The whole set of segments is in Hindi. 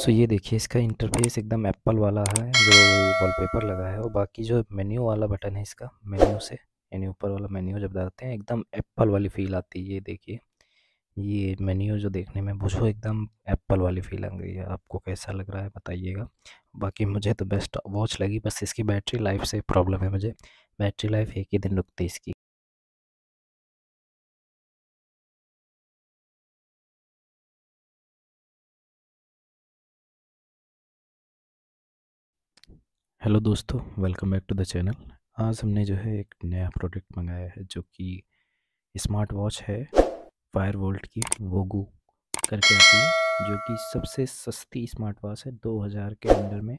सो ये देखिए इसका इंटरफेस एकदम एप्पल वाला है जो वॉलपेपर लगा है और बाकी जो मेन्यू वाला बटन है इसका मेन्यू से यानी ऊपर वाला मेन्यू जब डालते हैं एकदम एप्पल वाली फ़ील आती है ये देखिए ये मेन्यू जो देखने में मुझको एकदम एप्पल वाली फील आ गई है आपको कैसा लग रहा है बताइएगा बाकी मुझे तो बेस्ट वॉच लगी बस इसकी बैटरी लाइफ से प्रॉब्लम है मुझे बैटरी लाइफ एक ही दिन रुकती है इसकी हेलो दोस्तों welcome back to the channel आज हमने जो है एक नया प्रोडक्ट मंगाया है जो कि स्मार्ट वॉच है फायर वोल्ट की वोगू करके आती है जो कि सबसे सस्ती स्मार्ट वॉच है 2000 के अंदर में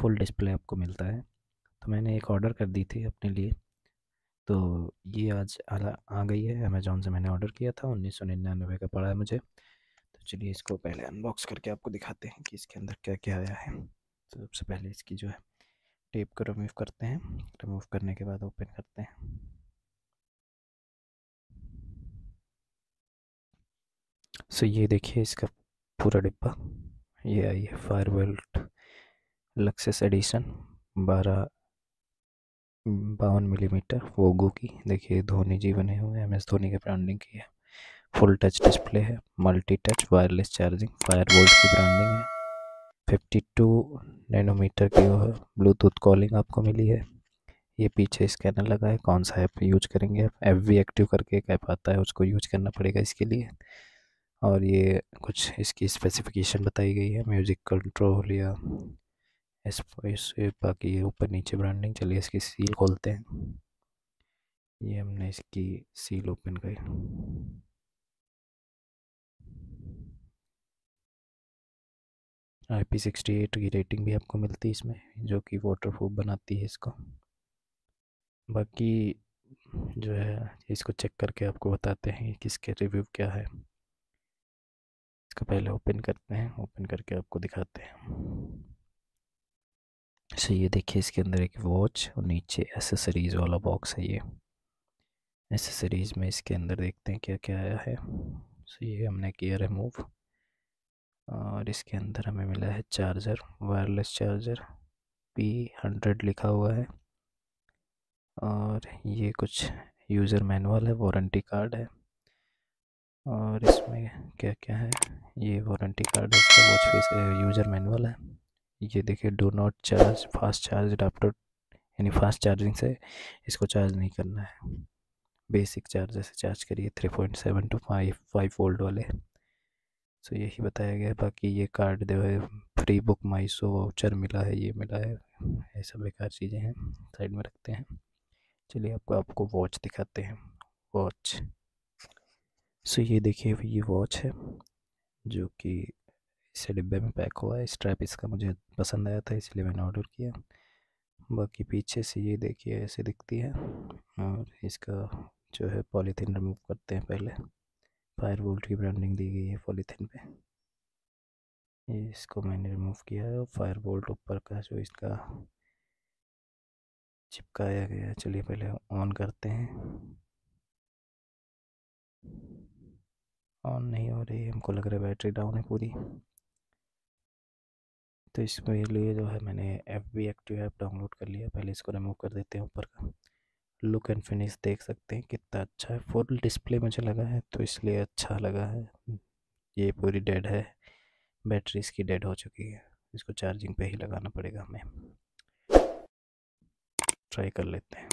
फुल डिस्प्ले आपको मिलता है तो मैंने एक ऑर्डर कर दी थी अपने लिए तो ये आज आला आ गई है अमेज़ोन से मैंने ऑर्डर किया था उन्नीस सौ निन्यानवे का पड़ा है मुझे तो चलिए इसको पहले अनबॉक्स करके आपको दिखाते हैं कि इसके अंदर क्या क्या आया है तो सबसे पहले इसकी जो है टेप को रिमूव करते हैं रिमूव करने के बाद ओपन करते हैं सो so, ये देखिए इसका पूरा डिब्बा ये आई है फायर वेल्ट लक्सेस एडिशन बारह बावन मिलीमीटर वोगो की देखिए धोनी जी बने हुए एम एस धोनी के ब्रांडिंग की है फुल टच डिस्प्ले है multi touch wireless charging Fire Boltt की ब्रांडिंग है 52 नैनोमीटर की ब्लूटूथ कॉलिंग आपको मिली है ये पीछे स्कैनर लगा है कौन सा ऐप यूज करेंगे आप ऐप वी एक्टिव करके एक ऐप आता है उसको यूज करना पड़ेगा इसके लिए और ये कुछ इसकी स्पेसिफिकेशन बताई गई है म्यूज़िक कंट्रोल या इस बाकी ये ऊपर नीचे ब्रांडिंग चलिए इसकी सील खोलते हैं ये हमने इसकी सील ओपन करी आई पी सिक्सटी एट की रेटिंग भी आपको मिलती है इसमें जो कि वाटर प्रूफ बनाती है इसको बाकी जो है इसको चेक करके आपको बताते हैं कि इसके रिव्यू क्या है इसको पहले ओपन करते हैं ओपन करके आपको दिखाते हैं सो ये देखिए इसके अंदर एक वॉच और नीचे एसेसरीज़ वाला बॉक्स है ये एसेसरीज़ में इसके अंदर देखते हैं क्या क्या आया है सो ये हमने किया रिमूव और इसके अंदर हमें मिला है charger wireless charger P hundred लिखा हुआ है और ये कुछ यूज़र मैनुअल है वारंटी कार्ड है और इसमें क्या क्या है ये वारंटी कार्ड है इसका वॉच फेस यूज़र मैनुअल है ये देखिए do not charge fast charge adapter यानी फास्ट चार्जिंग से इसको चार्ज नहीं करना है बेसिक चार्जर से चार्ज करिए three point seven two five five volt वाले सो तो यही बताया गया है बाकी ये कार्ड जो है free BookMyShow voucher मिला है ये मिला है ऐसा बेकार चीज़ें हैं साइड में रखते हैं चलिए आपको आपको वॉच दिखाते हैं वॉच सो ये देखिए ये वॉच है जो कि इसे डिब्बे में पैक हुआ है स्ट्रैप इसका मुझे पसंद आया था इसलिए मैंने ऑर्डर किया बाकी पीछे से ये देखिए ऐसे दिखती है और इसका जो है पॉलीथीन रिमूव करते हैं पहले फायर बोल्ट की ब्रांडिंग दी गई है पॉलीथिन पे इसको मैंने रिमूव किया है और फायर बोल्ट ऊपर का जो इसका चिपकाया गया है चलिए पहले ऑन करते हैं ऑन नहीं हो रही हमको लग रहा है बैटरी डाउन है पूरी तो इसके लिए जो है मैंने F B active app download कर लिया पहले इसको रिमूव कर देते हैं ऊपर का लुक एंड फिनिश देख सकते हैं कितना अच्छा है फुल डिस्प्ले मुझे लगा है तो इसलिए अच्छा लगा है हम्म, ये पूरी डेड है बैटरी इसकी डेड हो चुकी है इसको चार्जिंग पे ही लगाना पड़ेगा हमें ट्राई कर लेते हैं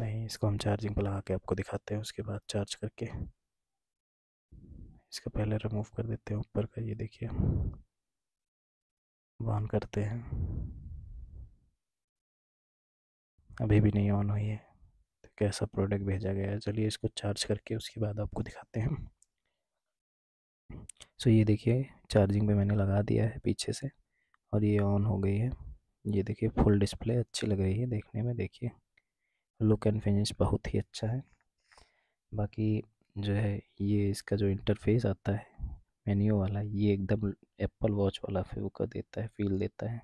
नहीं इसको हम चार्जिंग पर लगा के आपको दिखाते हैं उसके बाद चार्ज करके इसका पहले रिमूव कर देते हैं ऊपर का ये देखिए ऑन करते हैं अभी भी नहीं ऑन हुई है तो कैसा प्रोडक्ट भेजा गया है चलिए इसको चार्ज करके उसके बाद आपको दिखाते हैं सो ये देखिए चार्जिंग पे मैंने लगा दिया है पीछे से और ये ऑन हो गई है ये देखिए फुल डिस्प्ले अच्छी लग रही है देखने में देखिए लुक एंड फिनिश बहुत ही अच्छा है बाकी जो है ये इसका जो इंटरफेस आता है मेन्यू वाला ये एकदम एप्पल वॉच वाला वो कर देता है फील देता है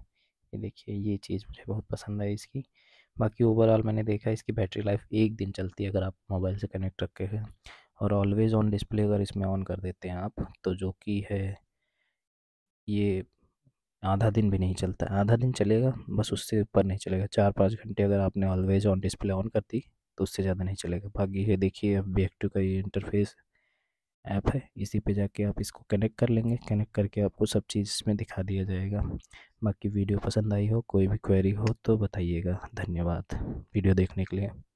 ये देखिए ये चीज़ मुझे बहुत पसंद आई इसकी बाकी ओवरऑल मैंने देखा इसकी बैटरी लाइफ एक दिन चलती है अगर आप मोबाइल से कनेक्ट रखे हैं और ऑलवेज़ ऑन डिस्प्ले अगर इसमें ऑन कर देते हैं आप तो जो कि है ये आधा दिन भी नहीं चलता आधा दिन चलेगा बस उससे ऊपर नहीं चलेगा चार पाँच घंटे अगर आपने ऑलवेज़ ऑन डिस्प्ले ऑन कर दी तो उससे ज़्यादा नहीं चलेगा बाकी ये देखिए अब बी का ये इंटरफेस ऐप है इसी पे जाके आप इसको कनेक्ट कर लेंगे कनेक्ट करके आपको सब चीज़ इसमें दिखा दिया जाएगा बाकी वीडियो पसंद आई हो कोई भी क्वेरी हो तो बताइएगा धन्यवाद वीडियो देखने के लिए